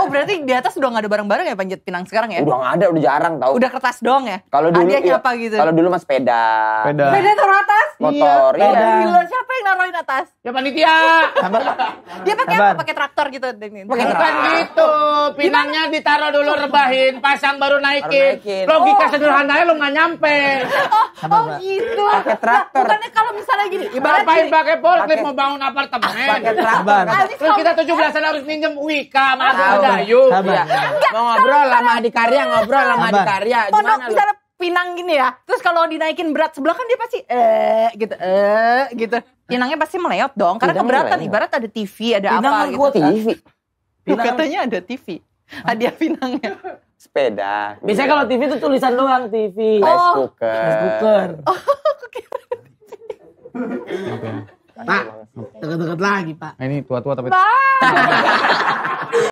Oh berarti di atas udah gak ada barang-barang ya panjat pinang sekarang ya? Udah gak ada, udah jarang tau. Udah kertas doang ya? Kalau dulu, iya, gitu? Kalau dulu mas sepeda. Sepeda. Sepeda taruh atas? Motor. Iya. Peda. Iya. Gila, siapa taruhin atas? Ya panitia. Dia pakai apa? Pakai traktor gitu. Pakai bukan gitu. Pinangnya ditaruh dulu rebahin, pasang baru naikin. naikin. Logika oh. sederhananya lo nggak nyampe. Oh, oh Sabar, oh gitu. Pakai traktor. Nah, bukannya kalau misalnya gini, ibarat Ngapain pakai forklift mau bangun apartemen. Ah, pakai traktor. Terus kita 17-an harus minjem Wika sama ah, Abdul Dayu. Mau ngobrol di karya ngobrol sama Adikarya. Gimana lu? pinang gini ya. Terus kalau dinaikin berat sebelah kan dia pasti eh gitu eh gitu. Pinangnya pasti meleot dong karena keberatan meleot. ibarat ada TV, ada Pinang apa kan gitu. Kan. TV. Pinang kan- katanya ada TV. Hadiah pinangnya. Sepeda. Biasanya kalau TV itu tulisan doang TV. Oh. Rice cooker. Rice cooker. Pak, dekat-dekat lagi, Pak. ini tua-tua tapi... Pak!